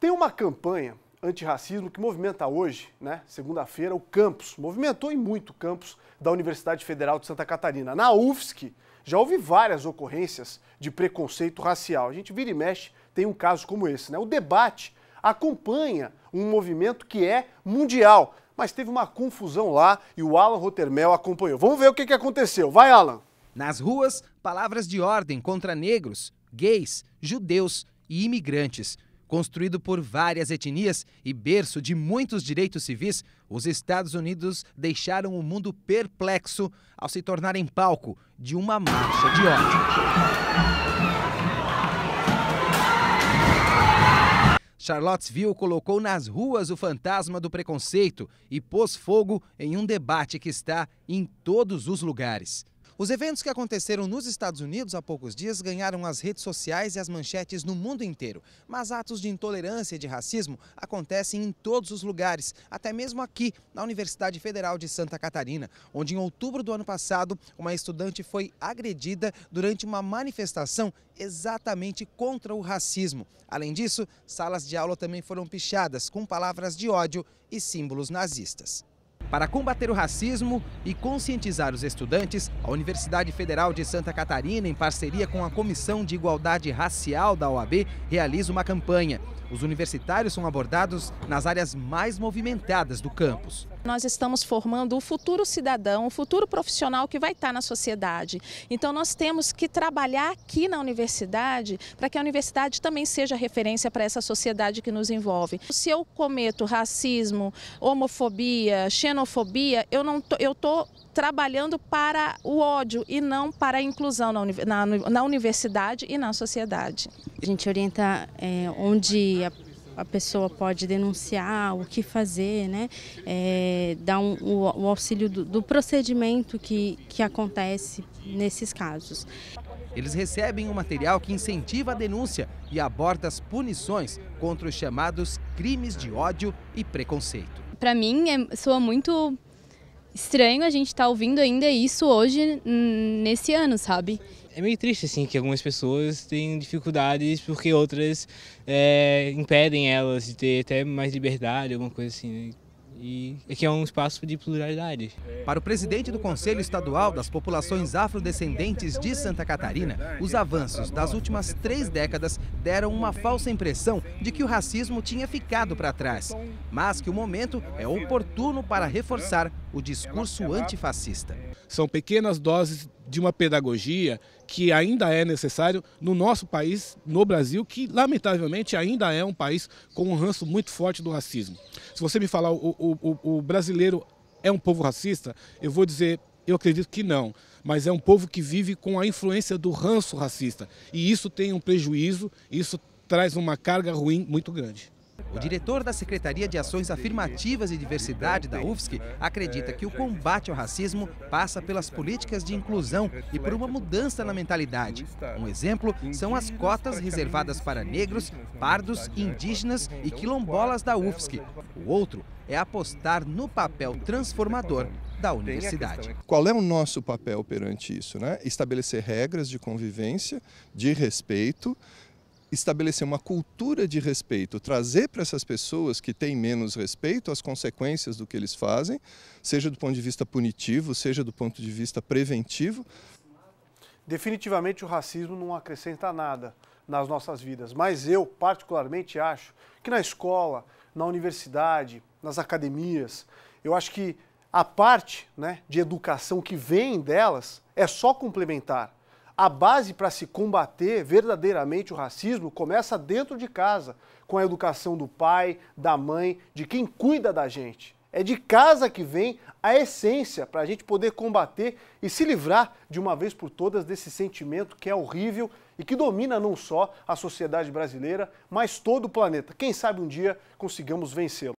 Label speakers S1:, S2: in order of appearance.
S1: Tem uma campanha antirracismo que movimenta hoje, né, segunda-feira, o campus. Movimentou e muito o campus da Universidade Federal de Santa Catarina. Na UFSC, já houve várias ocorrências de preconceito racial. A gente vira e mexe, tem um caso como esse. Né? O debate acompanha um movimento que é mundial, mas teve uma confusão lá e o Alan Rotermel acompanhou. Vamos ver o que, que aconteceu. Vai, Alan! Nas ruas,
S2: palavras de ordem contra negros, gays, judeus e imigrantes. Construído por várias etnias e berço de muitos direitos civis, os Estados Unidos deixaram o mundo perplexo ao se tornarem palco de uma marcha de ódio. Charlottesville colocou nas ruas o fantasma do preconceito e pôs fogo em um debate que está em todos os lugares. Os eventos que aconteceram nos Estados Unidos há poucos dias ganharam as redes sociais e as manchetes no mundo inteiro. Mas atos de intolerância e de racismo acontecem em todos os lugares, até mesmo aqui, na Universidade Federal de Santa Catarina, onde em outubro do ano passado, uma estudante foi agredida durante uma manifestação exatamente contra o racismo. Além disso, salas de aula também foram pichadas com palavras de ódio e símbolos nazistas. Para combater o racismo e conscientizar os estudantes, a Universidade Federal de Santa Catarina, em parceria com a Comissão de Igualdade Racial da OAB, realiza uma campanha. Os universitários são abordados nas áreas mais movimentadas do campus nós estamos formando o futuro cidadão, o futuro profissional que vai estar na sociedade. Então nós temos que trabalhar aqui na universidade para que a universidade também seja referência para essa sociedade que nos envolve. Se eu cometo racismo, homofobia, xenofobia, eu não tô, eu tô trabalhando para o ódio e não para a inclusão
S1: na, na, na universidade e na sociedade. A gente orienta é, onde a a pessoa pode denunciar, o que fazer, né? É, dar um, o, o, auxílio do, do procedimento que, que acontece nesses casos.
S2: Eles recebem um material que incentiva a denúncia e aborda as punições contra os chamados crimes de ódio e preconceito. Para mim, é, soa muito estranho a gente estar tá ouvindo ainda isso hoje, nesse ano, sabe? É meio triste, assim, que algumas pessoas têm dificuldades porque outras é, impedem elas de ter até mais liberdade, alguma coisa assim. Né? E aqui é um espaço de pluralidade. Para o presidente do Conselho Estadual das Populações Afrodescendentes de Santa Catarina, os avanços das últimas três décadas deram uma falsa impressão de que o racismo tinha ficado para trás, mas que o momento é oportuno para reforçar o discurso antifascista. São pequenas doses de uma pedagogia que ainda é necessário no nosso país, no Brasil, que lamentavelmente ainda é um país com um ranço muito forte do racismo. Se você me falar o, o, o brasileiro é um povo racista, eu vou dizer, eu acredito que não. Mas é um povo que vive com a influência do ranço racista. E isso tem um prejuízo, isso traz uma carga ruim muito grande. O diretor da Secretaria de Ações Afirmativas e Diversidade da UFSC acredita que o combate ao racismo passa pelas políticas de inclusão e por uma mudança na mentalidade. Um exemplo são as cotas reservadas para negros, pardos, indígenas e quilombolas da UFSC. O outro é apostar no papel transformador da universidade. É Qual é o nosso papel perante isso? Né? Estabelecer regras de convivência, de respeito, estabelecer uma cultura de respeito, trazer para essas pessoas que têm menos respeito as consequências do que eles fazem, seja do ponto de vista punitivo, seja do ponto de vista preventivo.
S1: Definitivamente o racismo não acrescenta nada nas nossas vidas, mas eu particularmente acho que na escola, na universidade, nas academias, eu acho que a parte né, de educação que vem delas é só complementar a base para se combater verdadeiramente o racismo começa dentro de casa, com a educação do pai, da mãe, de quem cuida da gente. É de casa que vem a essência para a gente poder combater e se livrar de uma vez por todas desse sentimento que é horrível e que domina não só a sociedade brasileira, mas todo o planeta. Quem sabe um dia consigamos vencê-lo.